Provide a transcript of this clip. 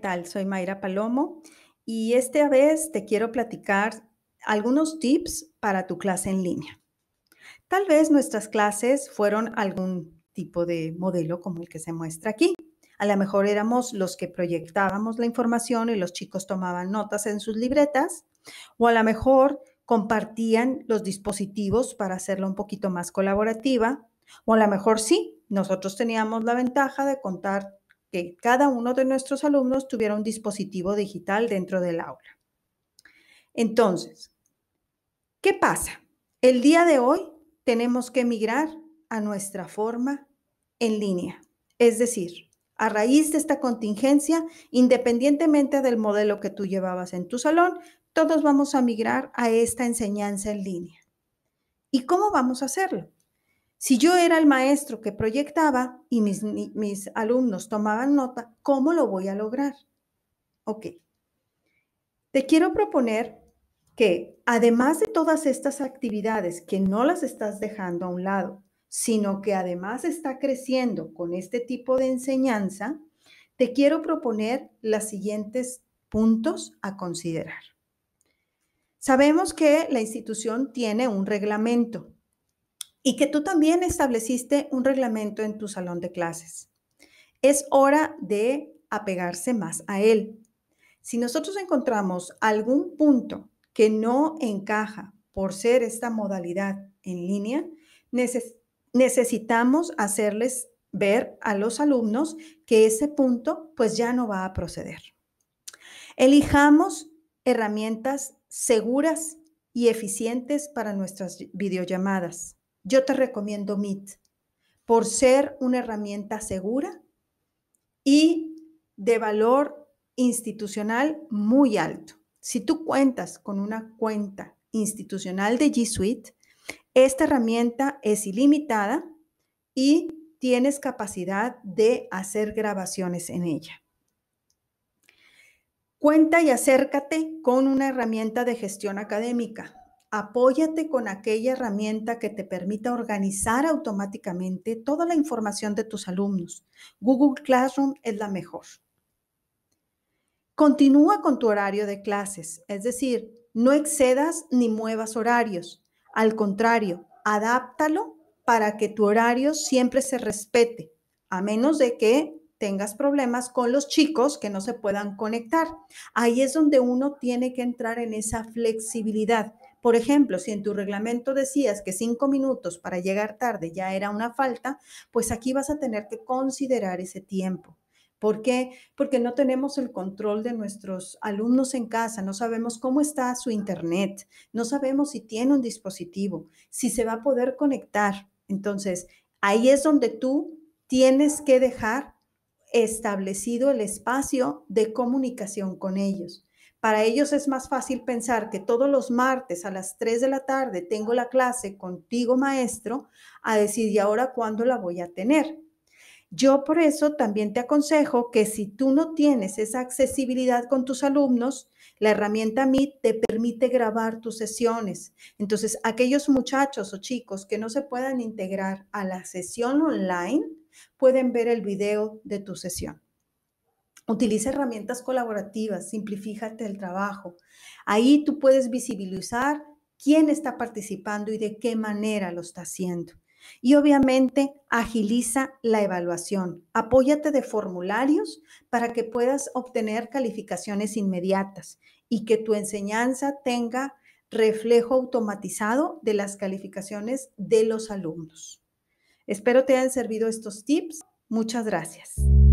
tal? Soy Mayra Palomo y esta vez te quiero platicar algunos tips para tu clase en línea. Tal vez nuestras clases fueron algún tipo de modelo como el que se muestra aquí. A lo mejor éramos los que proyectábamos la información y los chicos tomaban notas en sus libretas, o a lo mejor compartían los dispositivos para hacerlo un poquito más colaborativa, o a lo mejor sí, nosotros teníamos la ventaja de contar que cada uno de nuestros alumnos tuviera un dispositivo digital dentro del aula. Entonces, ¿qué pasa? El día de hoy tenemos que migrar a nuestra forma en línea. Es decir, a raíz de esta contingencia, independientemente del modelo que tú llevabas en tu salón, todos vamos a migrar a esta enseñanza en línea. ¿Y cómo vamos a hacerlo? Si yo era el maestro que proyectaba y mis, alumnos tomaban nota, ¿cómo lo voy a lograr? Ok. Te quiero proponer que además de todas estas actividades que no las estás dejando a un lado, sino que además está creciendo con este tipo de enseñanza, te quiero proponer los siguientes puntos a considerar. Sabemos que la institución tiene un reglamento y que tú también estableciste un reglamento en tu salón de clases. Es hora de apegarse más a él. Si nosotros encontramos algún punto que no encaja por ser esta modalidad en línea, necesitamos hacerles ver a los alumnos que ese punto pues ya no va a proceder. Elijamos herramientas seguras y eficientes para nuestras videollamadas yo te recomiendo Meet por ser una herramienta segura y de valor institucional muy alto. Si tú cuentas con una cuenta institucional de G Suite, esta herramienta es ilimitada y tienes capacidad de hacer grabaciones en ella. Cuenta y acércate con una herramienta de gestión académica. Apóyate con aquella herramienta que te permita organizar automáticamente toda la información de tus alumnos. Google Classroom es la mejor. Continúa con tu horario de clases, es decir, no excedas ni muevas horarios. Al contrario, adáptalo para que tu horario siempre se respete, a menos de que tengas problemas con los chicos que no se puedan conectar. Ahí es donde uno tiene que entrar en esa flexibilidad. Por ejemplo, si en tu reglamento decías que cinco minutos para llegar tarde ya era una falta, pues aquí vas a tener que considerar ese tiempo. ¿Por qué? Porque no tenemos el control de nuestros alumnos en casa, no sabemos cómo está su internet, no sabemos si tiene un dispositivo, si se va a poder conectar. Entonces, ahí es donde tú tienes que dejar establecido el espacio de comunicación con ellos. Para ellos es más fácil pensar que todos los martes a las 3 de la tarde tengo la clase contigo, maestro, a decir, ahora cuándo la voy a tener? Yo por eso también te aconsejo que si tú no tienes esa accesibilidad con tus alumnos, la herramienta Meet te permite grabar tus sesiones. Entonces, aquellos muchachos o chicos que no se puedan integrar a la sesión online pueden ver el video de tu sesión. Utiliza herramientas colaborativas, simplifícate el trabajo. Ahí tú puedes visibilizar quién está participando y de qué manera lo está haciendo. Y obviamente agiliza la evaluación. Apóyate de formularios para que puedas obtener calificaciones inmediatas y que tu enseñanza tenga reflejo automatizado de las calificaciones de los alumnos. Espero te hayan servido estos tips. Muchas gracias.